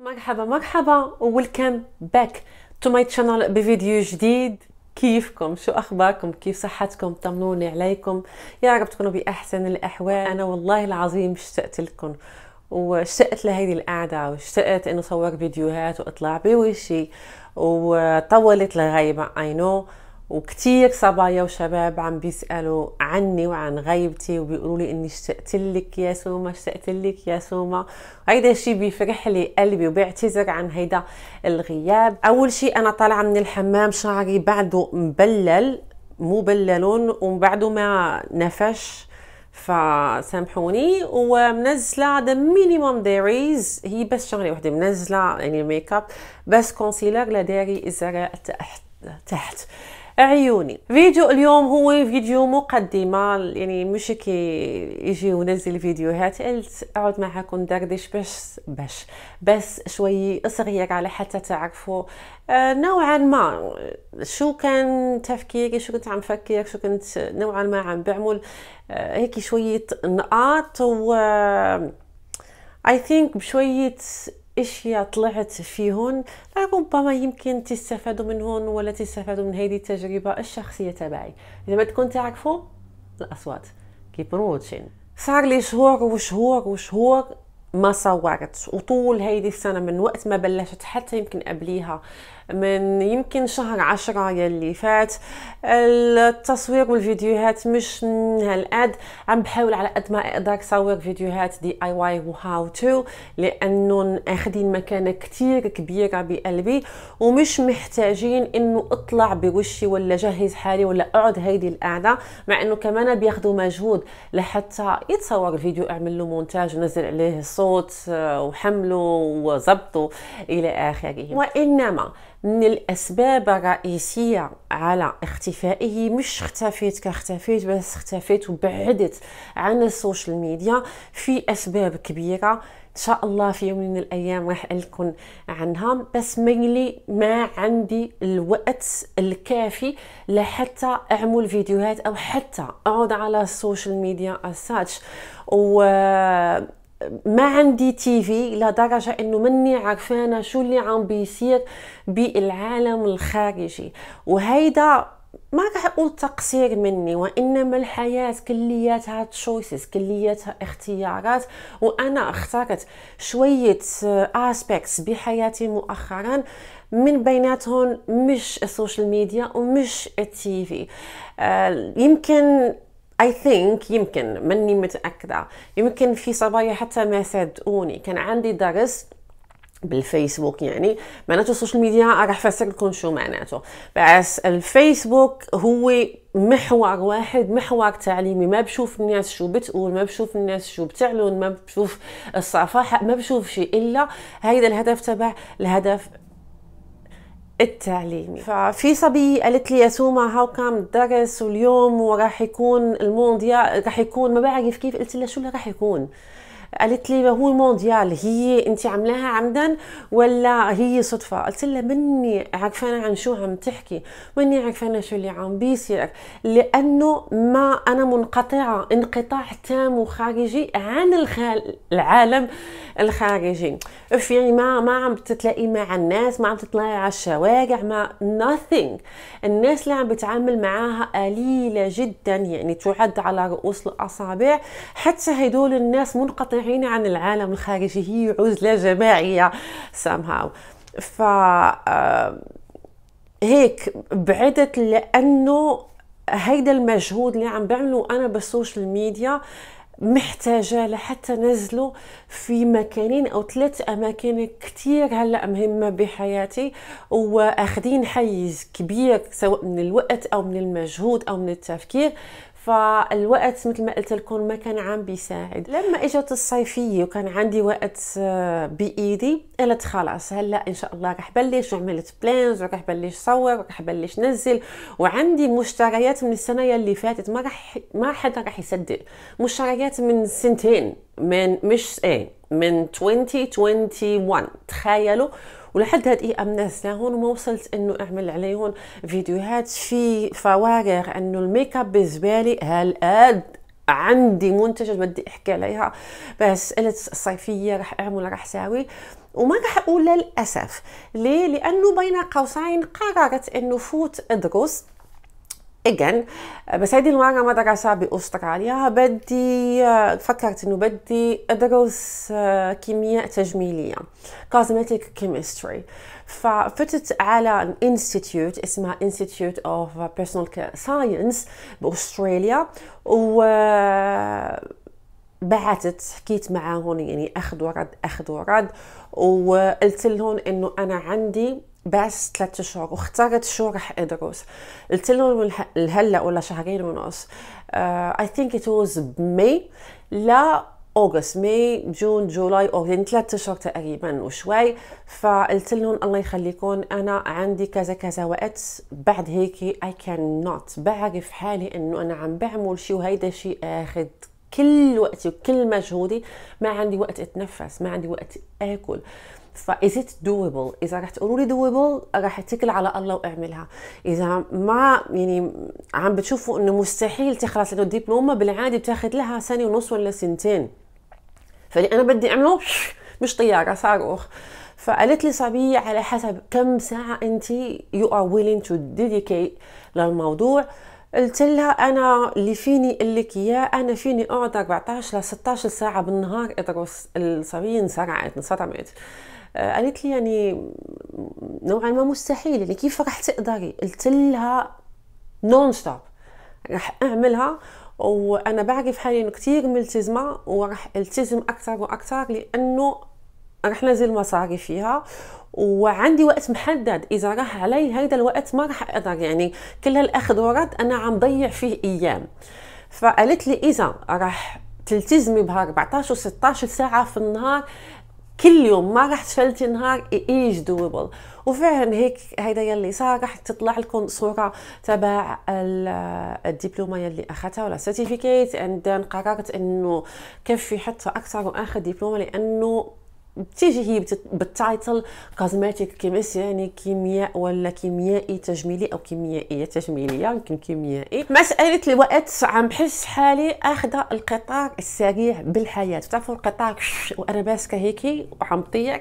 مرحبا مرحبا ويلكم باك تو ماي تشانل بفيديو جديد كيفكم شو اخباركم كيف صحتكم طمنوني عليكم يا رب تكونوا باحسن الاحوال انا والله العظيم اشتقت لكم واشتقت لهذه القعدة واشتقت انه صور فيديوهات واطلع بوشي وطولت الغايبة اي نو وكتير صبايا وشباب عم بيسالوا عني وعن غيبتي وبيقولوا لي اني اشتقت لك يا سوما اشتقت لك يا سوما هيدا الشيء بيفرح لي قلبي وبعتذر عن هيدا الغياب اول شيء انا طالعه من الحمام شعري بعده مبلل مو بللون وبعده ما نفش فسامحوني ومنزله ذا مينيموم ديريز هي بس شغله وحده منزله يعني ميك اب بس كونسيلر لداري الزرق تحت تحت عيوني فيديو اليوم هو فيديو مقدمة يعني مش كي يجي ونزل فيديوهات قلت اقعد معكم ندردش بس بس بس شوي صغيرة على حتى تعرفوا آه، نوعا ما شو كان تفكيري شو كنت عم فكر شو كنت نوعا ما عم بعمل آه، هيك شوية نقاط و اي آه، ثينك بشوية اشياء طلعت فيهن ربما يمكن تستفادوا منهن ولا تستفادوا من هذه التجربه الشخصيه تبعي اذا ما تكون تعرفوا الاصوات كيف روتشين صار لي شهور وشهور وشهور ما صورت وطول هيدي السنه من وقت ما بلشت حتى يمكن قبليها من يمكن شهر عشرة يلي فات التصوير والفيديوهات مش هالقد عم بحاول على قد ما اقدر صور فيديوهات دي اي واي وهاو تو لانهم اخذين مكانه كتير كبيره بقلبي ومش محتاجين انه اطلع بوشي ولا جهز حالي ولا اقعد هيدي القعده مع انه كمان بياخذوا مجهود لحتى يتصور الفيديو اعمل له مونتاج ونزل عليه الصوت آه، وحمله وظبطه الى اخره وانما من الاسباب الرئيسيه على اختفائه مش اختفيت كاختفيت بس اختفيت وبعدت عن السوشيال ميديا في اسباب كبيره ان شاء الله في يوم من الايام راح لكم عنها بس ميلي ما عندي الوقت الكافي لحتى اعمل فيديوهات او حتى اقعد على السوشيال ميديا as such و ما عندي تي في لدرجة انه مني عرفانة شو اللي عم بيصير بالعالم الخارجي وهيدا ما راح اقول تقصير مني وانما الحياه كلياتها تشويسز كلياتها اختيارات وانا اخترت شويه اسبيكتس بحياتي مؤخرا من بيناتهم مش السوشيال ميديا ومش التي في آه، يمكن اي ثينك يمكن ماني متاكده يمكن في صبايا حتى ما صدقوني كان عندي درس بالفيسبوك يعني معناته السوشيال ميديا راح فسر لكم شو معناته بس الفيسبوك هو محور واحد محور تعليمي ما بشوف الناس شو بتقول ما بشوف الناس شو بتعلن ما بشوف الصفاحه ما بشوف شيء الا هيدا الهدف تبع الهدف التعليمي ففي صبية قالت لي يا سوما هاو كام الدرس واليوم وراح يكون المونديال راح يكون ما بعرف كيف قلت لها شو اللي راح يكون قالت لي ما هو مونديال هي انت عاملاها عمدا ولا هي صدفه قلت لها مني عارفه عن شو عم تحكي مني عارفه شو اللي عم بيصير لانه ما انا منقطعه انقطاع تام وخارجي عن الخال العالم الخارجي في يعني ما ما عم تتلاقي مع الناس ما عم تطلعي على الشوارع ما nothing الناس اللي عم بتعامل معاها قليله جدا يعني تعد على رؤوس الاصابع حتى هدول الناس منقطع منقطعين عن العالم الخارجي هي عزلة جماعية somehow ف آه، هيك بعدت لأنه هيدا المجهود اللي عم بعمله أنا بالسوشيال ميديا محتاجة لحتى نزله في مكانين أو ثلاث أماكن كتير هلأ مهمة بحياتي وأخذين حيز كبير سواء من الوقت أو من المجهود أو من التفكير فالوقت مثل ما قلت لكم ما كان عم بيساعد لما اجت الصيفيه وكان عندي وقت آه، بايدي قلت خلاص هلا ان شاء الله رح بلش وعملت بلانز ورح بلش صور ورح بلش نزل وعندي مشتريات من السنه اللي فاتت ما رح ما حدا رح يصدق مشتريات من سنتين من مش ايه من 2021 تخيلوا ولحد هاد ناس امنستهم وما وصلت انه اعمل عليهم فيديوهات في فوارغ انه الميك بالزبالي هل اد عندي منتجات بدي احكي عليها بس قلت الصيفيه راح اعمل راح ساوي وما راح اقول للاسف ليه لانه بين قوسين قررت انه فوت ادرس again بس هذه المره ما درسها بأستراليا بدي فكرت انه بدي ادرس آه، كيمياء تجميليه cosmetic chemistry ففتت على انستيتيوت اسمها انستيتيوت اوف بيرسونال ساينس باستراليا و بعثت حكيت معاهم يعني اخذوا رد اخذوا رد وقلت لهم انه انا عندي بس ثلاثة شهور واخترت شو رح ادرس قلت لهم هلا ولا شهرين ونص اي ثينك ات واز ماي لا اوغست ماي جون جولاي اوغست يعني ثلاث اشهر تقريبا وشوي فقلت لهم الله يخليكم انا عندي كذا كذا وقت بعد هيك اي كان نوت بعرف حالي انه انا عم بعمل شيء وهيدا شيء اخذ كل وقتي وكل مجهودي ما عندي وقت اتنفس ما عندي وقت اكل فإز ات دوبل اذا رح تقولوا لي دوبل رح اتكل على الله واعملها اذا ما يعني عم بتشوفوا انه مستحيل تخلص لانه الدبلومه بالعاده بتاخذ لها سنه ونص ولا سنتين فاللي انا بدي اعمله مش طياره صاروخ فقالت لي صبية على حسب كم ساعة أنت يو ار ويلينج تو ديديكيت للموضوع قلت لها انا اللي فيني لك اياه انا فيني اقعد 14 ل 16 ساعه بالنهار ادرس الصبيه انصرعت انصدمت آه، قالت لي يعني نوعا ما مستحيل يعني كيف راح تقدري قلت لها نون ستوب راح اعملها وانا بعرف حالي انه كثير ملتزمه وراح التزم اكثر واكثر لانه راح نزل مصاري فيها وعندي وقت محدد اذا راح علي هذا الوقت ما راح اقدر يعني كل هالاخذ ورد انا عم ضيع فيه ايام فقالت لي اذا راح تلتزمي بها 14 و16 ساعه في النهار كل يوم ما راح تفلتي نهار ايج دوبل وفعلا هيك هيدا يلي صار راح تطلع لكم صوره تبع الدبلومه يلي اخذتها ولا سيرتيفيكيت اند قررت انه كفي حتى اكثر واخذ دبلومه لانه تيجي هي بالتايتل كوزماتيك كيميست يعني كيمياء ولا كيميائي تجميلي او كيميائيه تجميليه يمكن كيميائي مساله الوقت عم بحس حالي اخذه القطار السريع بالحياه بتعرفوا القطار وانا ماسكه هيك وعم طيع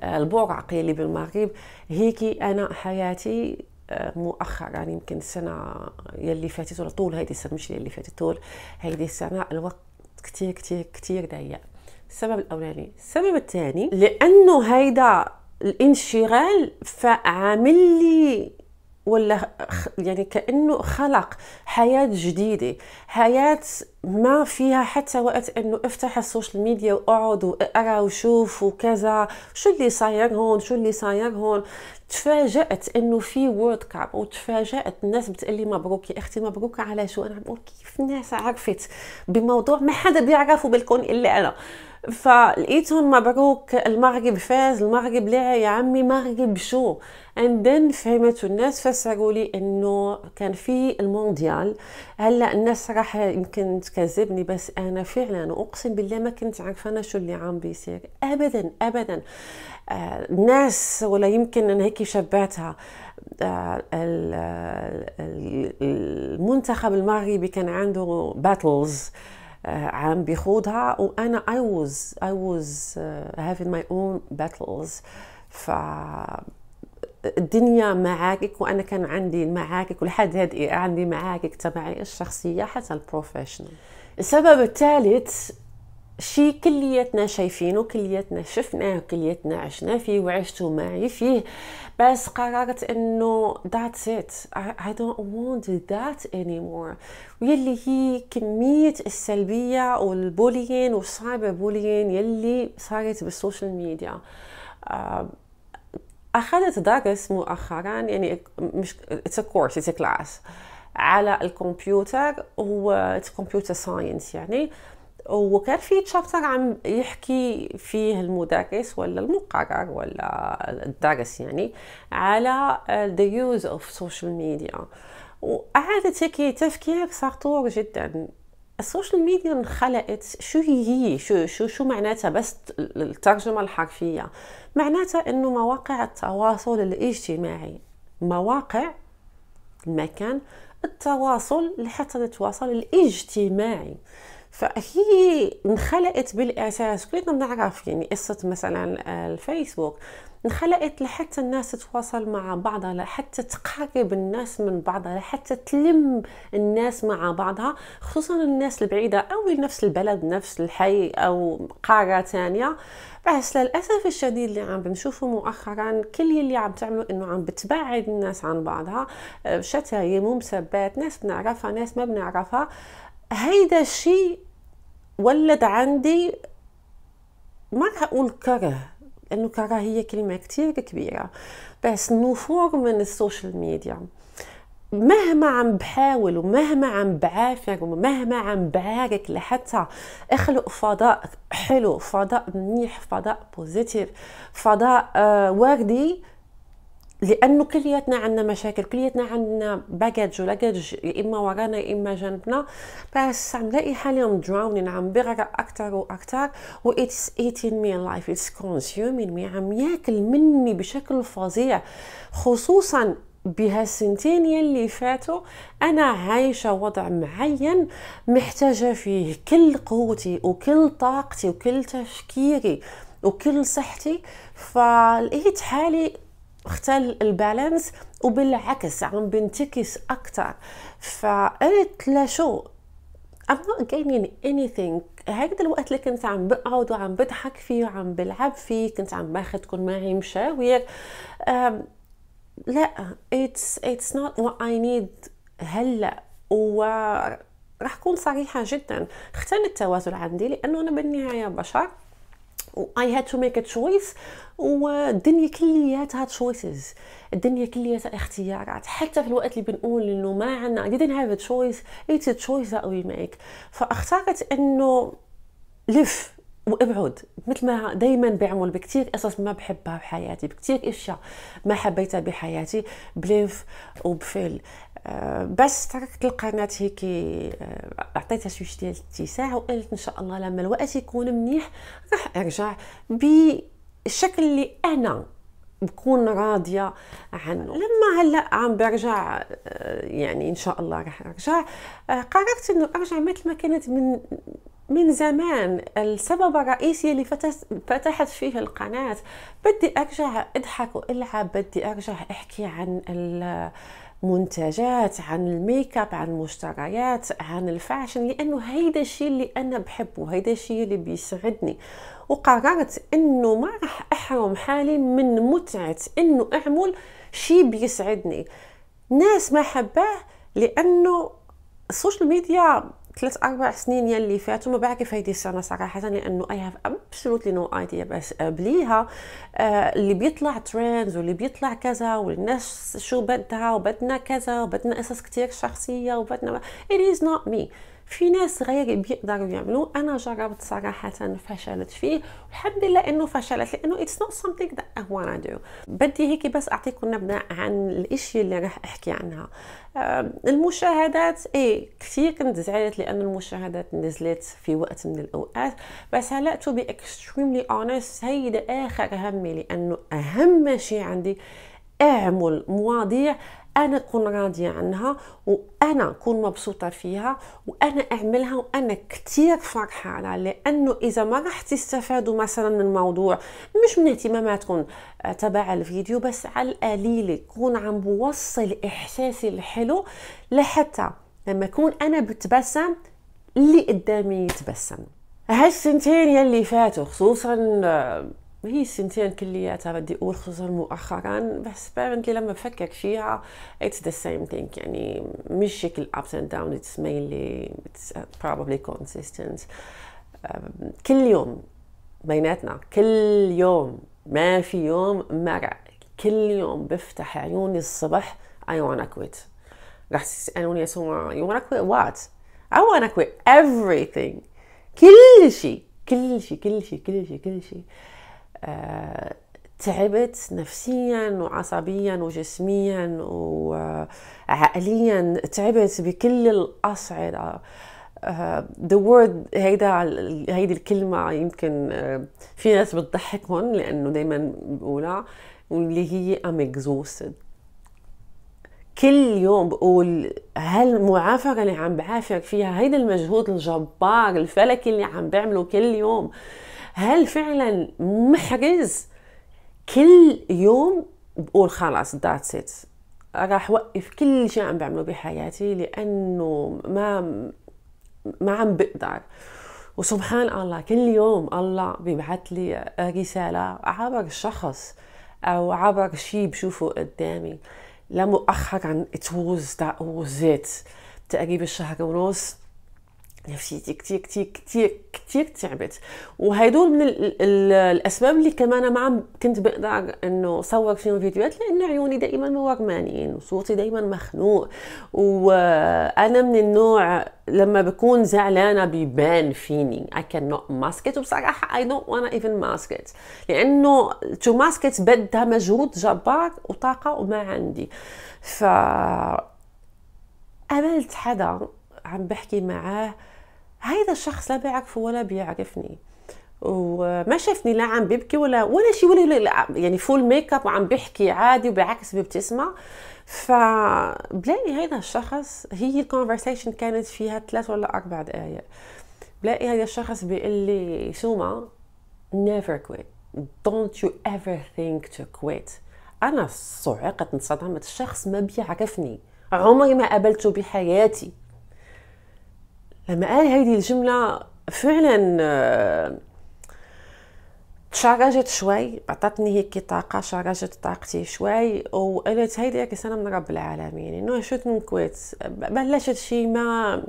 آه، البوعقي اللي بالمغرب هيك انا حياتي آه، مؤخرا يعني يمكن السنه يلي فاتت ولا طول هيدي السنه مش يلي فاتت طول هيدي السنه الوقت كتير كتير كتير ضيق السبب الاولاني السبب الثاني لانه هيدا الانشغال فعامل لي ولا يعني كانه خلق حياه جديده حياه ما فيها حتى وقت انه افتح السوشيال ميديا واقعد واقرا وشوف وكذا شو اللي صاير هون شو اللي صاير هون تفاجات انه في وورد كاب وتفاجات الناس لي مبروك يا اختي مبروك على شو انا بقول كيف الناس عرفت بموضوع ما حدا بيعرفه بالكون الا انا فلقيتهم مبروك المغرب فاز المغرب لعب يا عمي مغرب شو اند ذن فهمت الناس فسروا لي انه كان في المونديال هلا الناس راح يمكن تكذبني بس انا فعلا اقسم بالله ما كنت عارفه انا شو اللي عم بيصير ابدا ابدا الناس آه، ولا يمكن انا هيك شبعتها آه، المنتخب المغربي كان عنده باتلز آه، عم بيخوضها وانا اي was اي was هافين ماي اون باتلز ف الدنيا معاكك وانا كان عندي معاكك ولحد هذه عندي معاكك تبعي الشخصيه حتى البروفيشنال السبب الثالث شي كلياتنا شايفينه كلياتنا شفناه كلياتنا عشنا فيه وعشت معي فيه بس قررت انه that's it I, I don't want that anymore ويلي هي كمية السلبية والبولين والسايبر بولين يلي صارت بالسوشيال ميديا آه، اخذت درس مؤخرا يعني مش it's a course it's a class على الكمبيوتر هو it's computer science يعني وكان في تشابتر عم يحكي فيه المدرس ولا المقرر ولا الدرس يعني على آه, the use of social media وأعادت هيك تفكير سارتور جدا السوشيال ميديا انخلقت شو هي شو شو شو معناتها بس الترجمه الحرفيه معناتها انه مواقع التواصل الاجتماعي مواقع المكان التواصل لحتى حتى نتواصل الاجتماعي فهي انخلقت بالاساس كلنا بنعرف يعني قصه مثلا آه، الفيسبوك انخلقت لحتى الناس تتواصل مع بعضها لحتى تقرب الناس من بعضها لحتى تلم الناس مع بعضها خصوصا الناس البعيده او نفس البلد نفس الحي او قاره ثانيه بس للاسف الشديد اللي عم بنشوفه مؤخرا كل اللي عم تعمله انه عم بتبعد الناس عن بعضها آه، شتايم ومسبات ناس بنعرفها ناس ما بنعرفها هيدا الشيء ولد عندي ما رح اقول كره لانه كره هي كلمه كتير كبيره بس نفور من السوشيال ميديا مهما عم بحاول ومهما عم بعافر ومهما عم بعارك لحتى اخلق فضاء حلو فضاء منيح فضاء بوزيتيف فضاء آه وردي لانه كلياتنا عندنا مشاكل كلياتنا عندنا باجاج ولاجاج يا اما ورانا يا اما جنبنا بس عم لاقي حالي ام دراونين عم بغرق اكثر واكثر و اتس ايتين مي لايف اتس كونسيومين مي عم ياكل مني بشكل فظيع خصوصا بهالسنتين يلي فاتوا انا عايشه وضع معين محتاجه فيه كل قوتي وكل طاقتي وكل تفكيري وكل صحتي فلقيت حالي اختل البالانس وبالعكس عم بنتكس اكثر فقلت لا شو I'm not gaining anything هيك الوقت اللي كنت عم بقعد وعم بضحك فيه وعم بلعب فيه كنت عم باخذ كل معي مشاوير لا it's it's not what I need هلا و رح اكون صريحه جدا اختل التوازن عندي لانه انا بالنهايه بشر I had to make a choice والدنيا كلياتها choices الدنيا كلياتها اختيارات حتى في الوقت اللي بنقول انه ما عندنا I didn't have a choice it's a choice that we make فاختارت انه لف وابعد مثل ما دائما بعمل بكثير قصص ما بحبها بحياتي بكثير اشياء ما حبيتها بحياتي بلف وبفل آه، بس تركت القناه هيك آه، عطيتها شويه ديال الاتساع وقالت ان شاء الله لما الوقت يكون منيح راح ارجع بالشكل اللي انا بكون راضيه عنه لما هلا عم برجع آه، يعني ان شاء الله راح ارجع قررت انه ارجع مثل ما كانت من من زمان السبب الرئيسي اللي فتحت فيه القناة بدي أرجع أضحك وألعب بدي أرجع أحكي عن منتجات عن الميك اب عن المشتريات عن الفاشن لانه هيدا الشيء اللي انا بحبه هيدا الشيء اللي بيسعدني وقررت انه ما راح احرم حالي من متعه انه اعمل شيء بيسعدني ناس ما حباه لانه السوشيال ميديا ثلاث اربع سنين يلي فاتوا ما بعرف هيدي السنه صراحه لانه اي هاف ابسولوتلي نو ايديا بس قبليها آه، اللي بيطلع ترندز واللي بيطلع كذا والناس شو بدها وبدنا كذا وبدنا قصص كثير شخصيه وبدنا ات از نوت مي في ناس غير بيقدروا يعملوا انا جربت صراحه فشلت فيه والحمد لله انه فشلت لانه اتس نوت something that I wanna do بدي هيك بس اعطيكم نبذه عن الاشياء اللي راح احكي عنها المشاهدات ايه كثير كنت زعلت لان المشاهدات نزلت في وقت من الاوقات بس هلا تو بي اكستريملي اونست هيدا اخر همي لانه اهم شيء عندي اعمل مواضيع انا اكون راضيه عنها وانا اكون مبسوطه فيها وانا اعملها وانا كثير فرحانه لانه اذا ما راح تستفادوا مثلا من موضوع مش من اهتماماتكم آه، تبع الفيديو بس على القليل يكون عم بوصل احساسي الحلو لحتى لما اكون انا بتبسم اللي قدامي يتبسم هالسنتين يلي فاتوا خصوصا آه، ما هي السنتين كلياتها بدي اقول خصوصا مؤخرا بس apparently لما بفكر فيها اتس ذا سيم ثينك يعني مش شكل ups and داون اتس mainly اتس probably consistent كل يوم بيناتنا كل يوم ما في يوم مرق كل يوم بفتح عيوني الصبح I wanna quit رح تسألوني يا سوما you wanna quit what? I wanna quit everything كل شيء كل شيء كل شيء كل شيء كل شيء آه، تعبت نفسيا وعصبيا وجسميا وعقليا تعبت بكل الأصعدة ذا آه، وورد هيدا هيدي الكلمة يمكن آه، في ناس بتضحكهم لأنه دايما بقولها واللي هي I'm exhausted كل يوم بقول هالمعافرة اللي عم بعافر فيها هيدا المجهود الجبار الفلكي اللي عم بعمله كل يوم هل فعلا محرز كل يوم بقول خلاص ذاتس ات راح وقف كل شيء عم بعمله بحياتي لانه ما ما عم بقدر وسبحان الله كل يوم الله بيبعث لي رساله عبر شخص او عبر شيء بشوفه قدامي لمؤخرا it was that was it تقريبا شهر ونص نفسيتي كتير كتير كتير كتير تعبت وهيدول من الـ الـ الاسباب اللي كمان ما عم كنت بقدر انه صور فيهم فيديوهات لانه عيوني دائما مورمانين وصوتي دائما مخنوق وانا من النوع لما بكون زعلانه بيبان فيني I cannot mask it وبصراحه I don't wanna even mask it لانه to mask it بدها مجهود جبار وطاقه وما عندي ف قابلت حدا عم بحكي معاه هيدا الشخص لا بيعرفه ولا بيعرفني وما شافني لا عم ببكي ولا ولا شيء ولا يعني فول ميك اب وعم بحكي عادي وبالعكس ببتسمع فبلاقي هيدا الشخص هي الكونفرسيشن كانت فيها ثلاث ولا اربع دقائق بلاقي هيدا الشخص بيقول لي سوما never quit don't you ever think to quit انا صعقت انصدمت الشخص ما بيعرفني عمري ما قابلته بحياتي لما قال هيدي الجملة فعلا آه، تشرجت شوي عطاتني هيك طاقة شرجت طاقتي شوي وقالت هيدي رسالة من رب العالمين انه شو من الكويت بلشت شي ما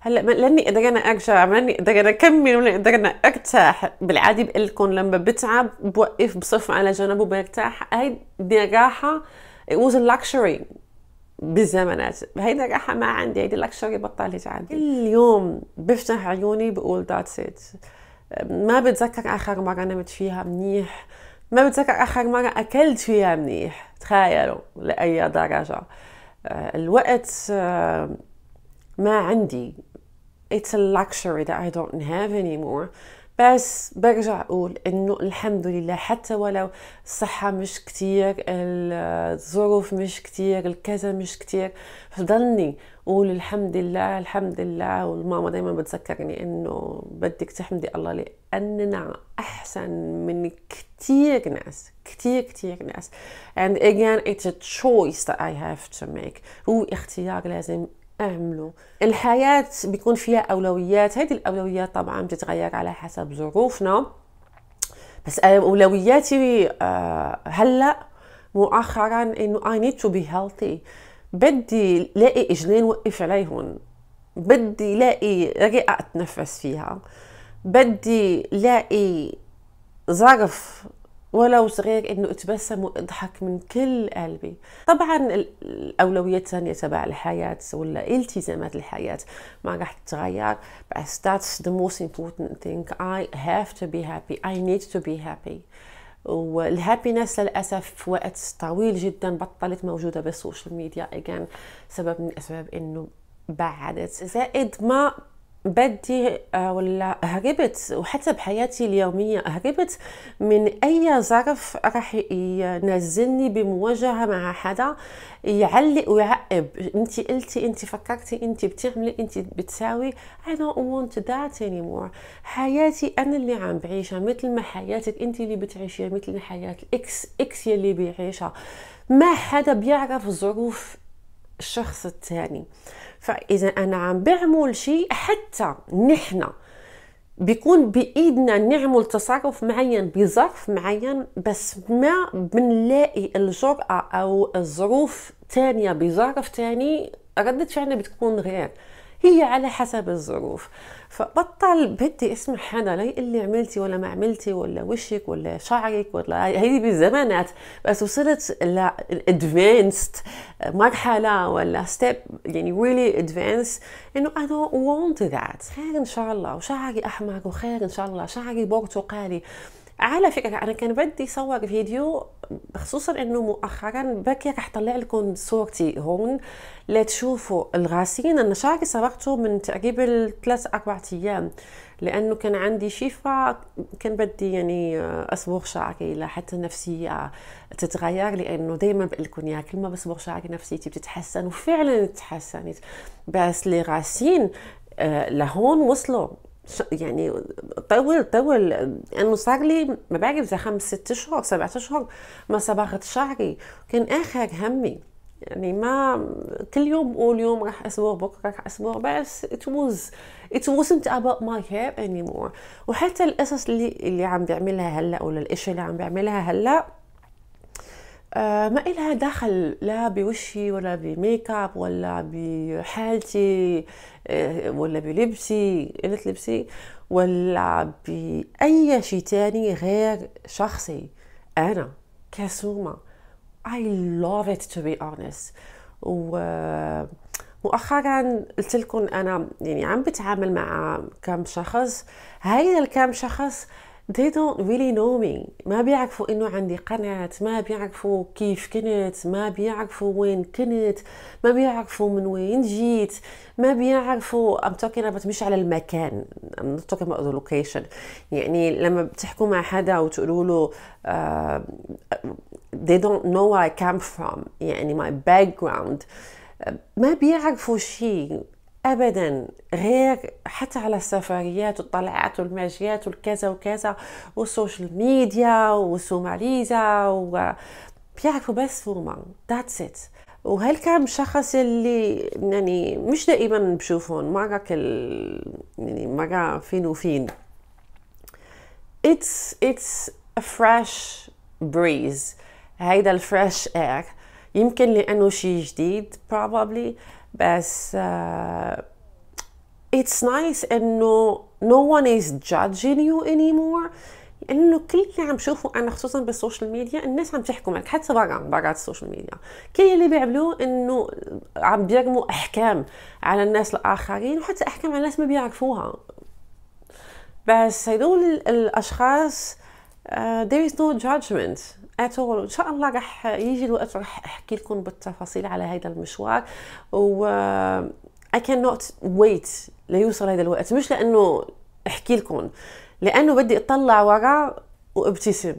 هلا لاني قادر انا ارجع ماني قادر انا اكمل ولا قادر انا ارتاح بالعادي بقول لكم لما بتعب بوقف بصف على جنب وبرتاح هاي دي راحه it was a luxury بالزمنات هيدا الراحة ما عندي هيدي اللكشري بطلت عندي كل يوم بفتح عيوني بقول ذاتس ات ما بتذكر آخر مرة نمت فيها منيح ما بتذكر آخر مرة أكلت فيها منيح تخيلوا لأي درجة آه، الوقت آه، ما عندي it's a luxury that I don't have anymore بس برجع أقول إنه الحمد لله حتى ولو الصحة مش كتير الظروف مش كتير الكذا مش كتير فضلني قول الحمد لله الحمد لله والماما دايما بتذكرني إنه بدك تحمدي الله لأننا أحسن من كتير ناس كتير كتير ناس and again it's a choice that I have to make هو اختيار لازم اعملوا الحياه بيكون فيها اولويات هذه الاولويات طبعا بتتغير على حسب ظروفنا بس آه، اولوياتي آه، هلا مؤخرا انه اي نيد تو بي هيلثي بدي لاقي اجلين وقف عليهم بدي لاقي رئه اتنفس فيها بدي لاقي ظرف ولو صغير انه اتبسم واضحك من كل قلبي طبعا الاولويات الثانيه تبع الحياه ولا التزامات الحياه ما راح تتغير بس that's the most important thing I have to be happy I need to be happy والهابينس للاسف في وقت طويل جدا بطلت موجوده بالسوشيال ميديا اجان سبب من الاسباب انه بعدت زائد ما بدي آه، ولا هربت وحتى بحياتي اليومية هربت من أي ظرف راح ينزلني بمواجهة مع حدا يعلق ويعقب انت قلتي انت فكرتي انت بتعملي انت بتساوي I don't want that anymore حياتي انا اللي عم بعيشها مثل ما حياتك انت اللي بتعيشيها مثل حياة الاكس اكس يلي بيعيشها ما حدا بيعرف ظروف الشخص الثاني فاذا انا عم بعمل شيء حتى نحن بيكون بايدنا نعمل تصرف معين بظرف معين بس ما بنلاقي الجرأة او الظروف تانية بظرف تاني ردة فعلنا بتكون غير هي على حسب الظروف فبطل بدي اسمع حدا لا يقول لي عملتي ولا ما عملتي ولا وشك ولا شعرك ولا هيدي بالزمانات بس وصلت لادفانسد مرحله ولا ستيب يعني really advanced انه I don't want that خير ان شاء الله وشعري احمر وخير ان شاء الله شعري برتقالي على فكره انا كان بدي صور فيديو خصوصا انه مؤخرا بكي رح طلع لكم صورتي هون لتشوفوا الغاسين انا شعري صبغته من تقريبا ثلاث اربع ايام لانه كان عندي شيفا كان بدي يعني اصبغ شعري لحتى النفسيه تتغير لانه دائما بقول لكم يا كل ما بصبغ شعري نفسيتي بتتحسن وفعلا تحسنت بس لي غاسين آه، لهون وصلوا يعني طول طول انا صار لي ما بعرف اذا خمس ست اشهر سبعة اشهر ما صبغت شعري كان اخر همي يعني ما كل يوم بقول يوم راح اسبوع بكره راح اسبوع بس it was it wasn't about my hair anymore وحتى القصص اللي اللي عم بعملها هلا ولا الاشياء اللي عم بعملها هلا آه، ما إلها دخل لا بوشي ولا بميك اب ولا بحالتي آه، ولا بلبسي قلت لبسي ولا بأي شيء تاني غير شخصي أنا كسومة I love it to be honest ومؤخرا قلت لكم أنا يعني عم بتعامل مع كم شخص هاي الكم شخص they don't really know me ما بيعرفوا انه عندي قناة ما بيعرفوا كيف كنت ما بيعرفوا وين كنت ما بيعرفوا من وين جيت ما بيعرفوا I'm talking about مش على المكان I'm not talking about the location يعني لما بتحكوا مع حدا وتقولوا له uh, they don't know where I come from يعني my background ما بيعرفوا شيء ابدا غير حتى على السفريات والطلعات والماجيات والكذا وكذا والسوشيال ميديا والسوماليزا و بيعرفوا بس هما ذاتس ات وهل كان شخص اللي يعني مش دائما بشوفهم مرة كل يعني مرة فين وفين it's it's a fresh breeze هيدا الفريش اير يمكن لانه شي جديد probably بس آه، it's نايس انه no one is judging you anymore لانه كل اللي عم شوفه انا خصوصا بالسوشيال ميديا الناس عم تحكم عليك حتى برا برا السوشيال ميديا كل اللي بيعملوه انه عم بيرموا احكام على الناس الاخرين وحتى احكام على الناس ما بيعرفوها بس هدول الاشخاص uh, there is no judgment اتول ان شاء الله راح يجي الوقت راح احكي لكم بالتفاصيل على هذا المشوار و اي كان نوت ويت ليوصل هذا الوقت مش لانه احكي لكم لانه بدي اطلع ورا وابتسم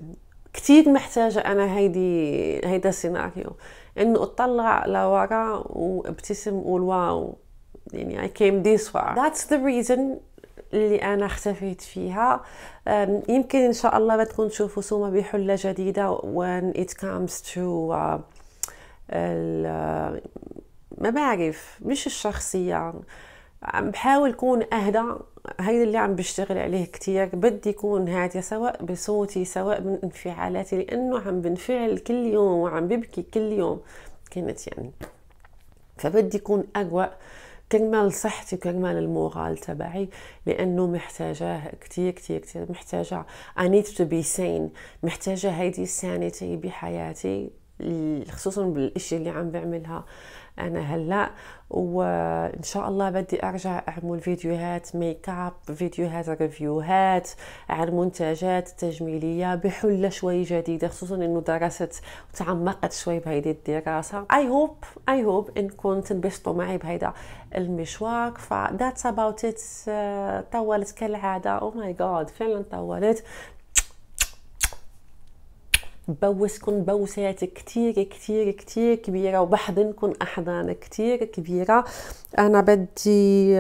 كثير محتاجة أنا هيدي هيدا السيناريو إنه أطلع لورا وابتسم وأقول واو يعني I came this far that's the reason اللي انا اختفيت فيها يمكن ان شاء الله غتكون تشوفوا سوما بحله جديده when it comes to ما بعرف مش الشخصيه عم بحاول كون اهدى هاي اللي عم بشتغل عليه كتير بدي يكون هادية سواء بصوتي سواء بانفعالاتي لأنه عم بنفعل كل يوم وعم ببكي كل يوم كنت يعني فبدي يكون أقوى كرمال صحتي وكرمال المورال تبعي لانه محتاجاه كثير كثير كثير محتاجه I need to be sane محتاجه هيدي السانيتي بحياتي خصوصا بالاشياء اللي عم بعملها انا هلا وان شاء الله بدي ارجع اعمل فيديوهات ميك اب فيديوهات ريفيوهات عن منتجات تجميليه بحله شوي جديده خصوصا انه درست وتعمقت شوي بهيدي الدراسه اي هوب اي هوب انكم تنبسطوا معي بهيدا المشوار فذاتس اباوت ات طولت كالعاده او ماي جاد فعلا طولت بوسكن بوسات كتير كتير كتير كبيرة وبحضنكن أحضان كتير كبيرة أنا بدي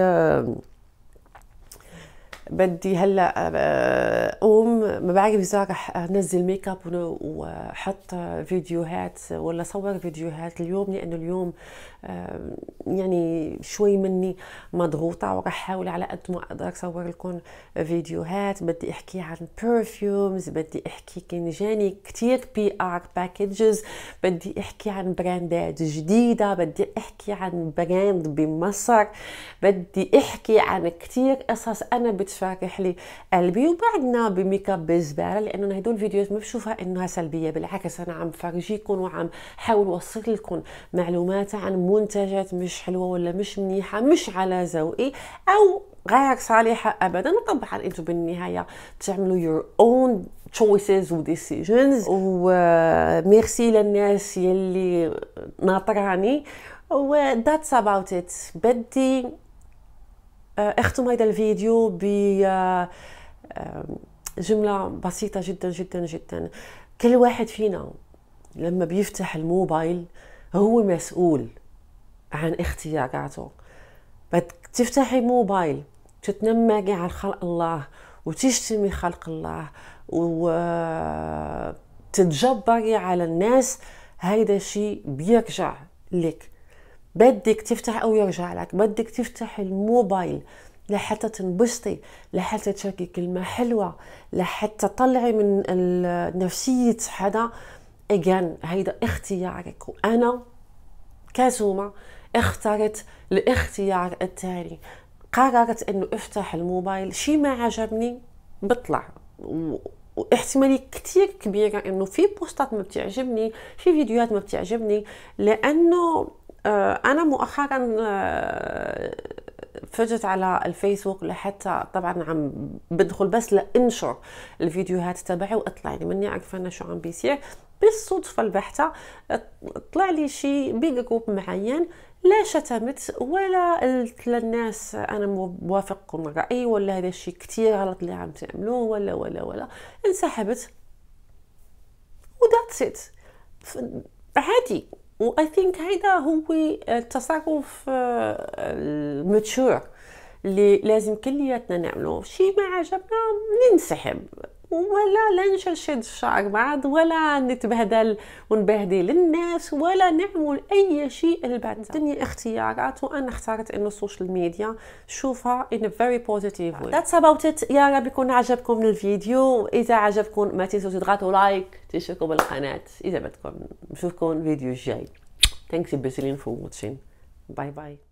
بدي هلا آه، اقوم ما بعرف اذا رح انزل ميك اب واحط فيديوهات ولا صور فيديوهات اليوم لانه يعني اليوم يعني شوي مني مضغوطه ورح احاول على قد ما اقدر اصور لكم فيديوهات بدي احكي عن برفيومز بدي احكي كان جاني كثير بي ار باكجز بدي احكي عن براندات جديده بدي احكي عن براند بمصر بدي احكي عن كثير قصص انا بتف شاكح لي قلبي وبعدنا بميك اب بالزباله لانه هدول الفيديوهات ما بشوفها انها سلبيه بالعكس انا عم فرجيكم وعم حاول اوصل لكم معلومات عن منتجات مش حلوه ولا مش منيحه مش على ذوقي او غير صالحه ابدا وطبعا انتم بالنهايه بتعملوا يور اون تشويسز وديسيجنز وميرسي للناس يلي ناطراني و that's about it بدي آه، اختم هذا الفيديو ب آه، جملة بسيطة جدا جدا جدا كل واحد فينا لما بيفتح الموبايل هو مسؤول عن اختياراته بدك تفتحي موبايل تتنمقي على خلق الله وتشتمي خلق الله وتتجبري آه، على الناس هيدا الشيء بيرجع لك بدك تفتح او يرجع لك بدك تفتح الموبايل لحتى تنبسطي لحتى تشاركي كلمة حلوة لحتى تطلعي من نفسية حدا اجان هيدا اختيارك وانا كزومة اخترت الاختيار التالي قررت انه افتح الموبايل شي ما عجبني بطلع واحتمالية كتير كبيرة انه في بوستات ما بتعجبني في فيديوهات ما بتعجبني لانه آه، انا مؤخرا آه، فجت على الفيسبوك لحتى طبعا عم بدخل بس لانشر الفيديوهات تبعي واطلع لي يعني مني عارفه انا شو عم بيصير بالصدفة البحتة طلع لي شي بيج جروب معين لا شتمت ولا قلت للناس انا موافقكم الراي ولا هذا الشيء كثير غلط اللي عم تعملوه ولا ولا ولا انسحبت وذاتس ات عادي واي ثينك هيدا هو آه، التصرف آه، الماتشور اللي لازم كلياتنا نعملوه شي ما عجبنا ننسحب ولا لا نشد في شعر بعض ولا نتبهدل ونبهدل الناس ولا نعمل اي شيء البعد الدنيا اختيارات وانا اختارت انه السوشيال ميديا شوفها in a very positive way that's about it يا رب يكون عجبكم الفيديو اذا عجبكم ما تنسوا تضغطوا لايك تشتركوا بالقناه اذا بدكم نشوفكم الفيديو الجاي thanks بسلين for watching باي باي